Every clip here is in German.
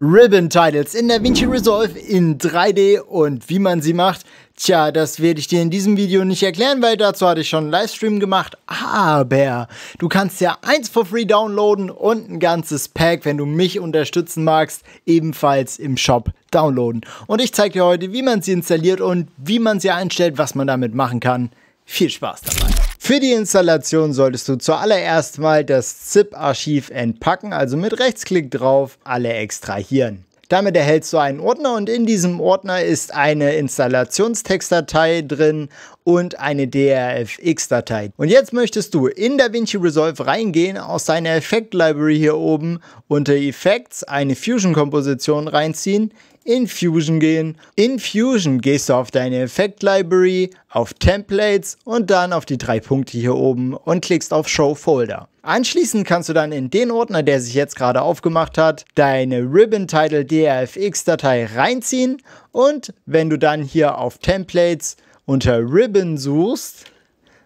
Ribbon Titles in der Vinci Resolve in 3D und wie man sie macht, tja, das werde ich dir in diesem Video nicht erklären, weil dazu hatte ich schon einen Livestream gemacht, aber du kannst ja eins for free downloaden und ein ganzes Pack, wenn du mich unterstützen magst, ebenfalls im Shop downloaden. Und ich zeige dir heute, wie man sie installiert und wie man sie einstellt, was man damit machen kann. Viel Spaß dabei! Für die Installation solltest du zuallererst mal das ZIP-Archiv entpacken, also mit Rechtsklick drauf alle extrahieren. Damit erhältst du einen Ordner und in diesem Ordner ist eine Installationstextdatei drin und eine DRFX-Datei. Und jetzt möchtest du in DaVinci Resolve reingehen, aus deiner Effekt Library hier oben unter Effects eine Fusion-Komposition reinziehen, in Fusion gehen. In Fusion gehst du auf deine Effect Library, auf Templates und dann auf die drei Punkte hier oben und klickst auf Show Folder. Anschließend kannst du dann in den Ordner, der sich jetzt gerade aufgemacht hat, deine Ribbon Title DRFX Datei reinziehen und wenn du dann hier auf Templates unter Ribbon suchst,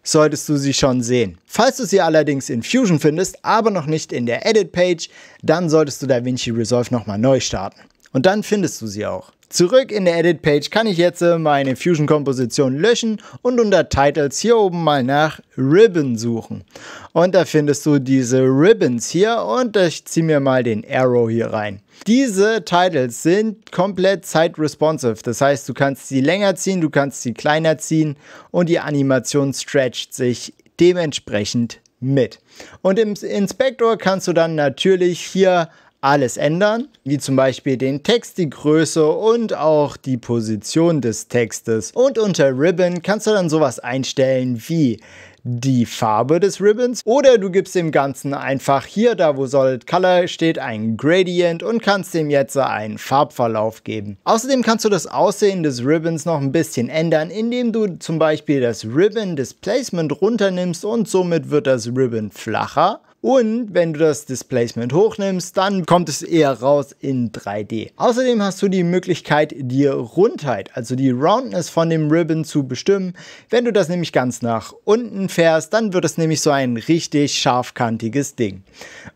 solltest du sie schon sehen. Falls du sie allerdings in Fusion findest, aber noch nicht in der Edit-Page, dann solltest du DaVinci Resolve nochmal neu starten. Und dann findest du sie auch. Zurück in der Edit-Page kann ich jetzt äh, meine Fusion-Komposition löschen und unter Titles hier oben mal nach Ribbon suchen. Und da findest du diese Ribbons hier und ich ziehe mir mal den Arrow hier rein. Diese Titles sind komplett site-responsive, das heißt du kannst sie länger ziehen, du kannst sie kleiner ziehen und die Animation stretcht sich dementsprechend mit. Und im Inspektor kannst du dann natürlich hier alles ändern, wie zum Beispiel den Text, die Größe und auch die Position des Textes. Und unter Ribbon kannst du dann sowas einstellen wie die Farbe des Ribbons oder du gibst dem Ganzen einfach hier, da wo Solid Color steht, ein Gradient und kannst dem jetzt einen Farbverlauf geben. Außerdem kannst du das Aussehen des Ribbons noch ein bisschen ändern, indem du zum Beispiel das Ribbon Displacement runternimmst und somit wird das Ribbon flacher und wenn du das Displacement hochnimmst, dann kommt es eher raus in 3D. Außerdem hast du die Möglichkeit, die Rundheit, also die Roundness von dem Ribbon zu bestimmen. Wenn du das nämlich ganz nach unten fährst, dann wird es nämlich so ein richtig scharfkantiges Ding.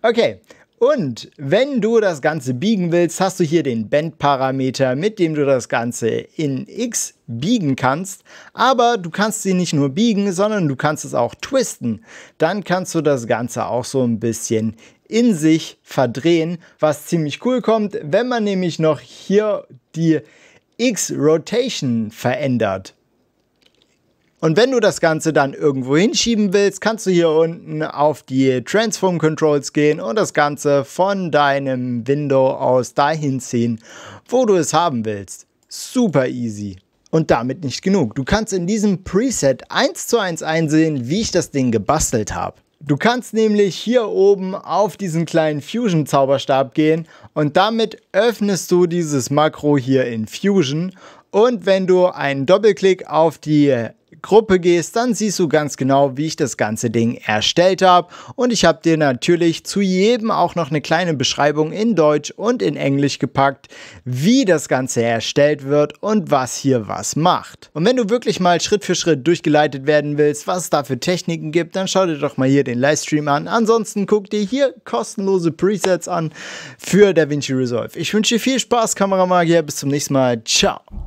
Okay, und wenn du das Ganze biegen willst, hast du hier den Bandparameter, mit dem du das Ganze in X biegen kannst. Aber du kannst sie nicht nur biegen, sondern du kannst es auch twisten. Dann kannst du das Ganze auch so ein bisschen in sich verdrehen, was ziemlich cool kommt, wenn man nämlich noch hier die X-Rotation verändert. Und wenn du das Ganze dann irgendwo hinschieben willst, kannst du hier unten auf die Transform Controls gehen und das Ganze von deinem Window aus dahin ziehen, wo du es haben willst. Super easy. Und damit nicht genug. Du kannst in diesem Preset eins zu eins einsehen, wie ich das Ding gebastelt habe. Du kannst nämlich hier oben auf diesen kleinen Fusion-Zauberstab gehen und damit öffnest du dieses Makro hier in Fusion. Und wenn du einen Doppelklick auf die Gruppe gehst, dann siehst du ganz genau, wie ich das ganze Ding erstellt habe. Und ich habe dir natürlich zu jedem auch noch eine kleine Beschreibung in Deutsch und in Englisch gepackt, wie das Ganze erstellt wird und was hier was macht. Und wenn du wirklich mal Schritt für Schritt durchgeleitet werden willst, was es da für Techniken gibt, dann schau dir doch mal hier den Livestream an. Ansonsten guck dir hier kostenlose Presets an für DaVinci Resolve. Ich wünsche dir viel Spaß, Kameramagier. Bis zum nächsten Mal. Ciao.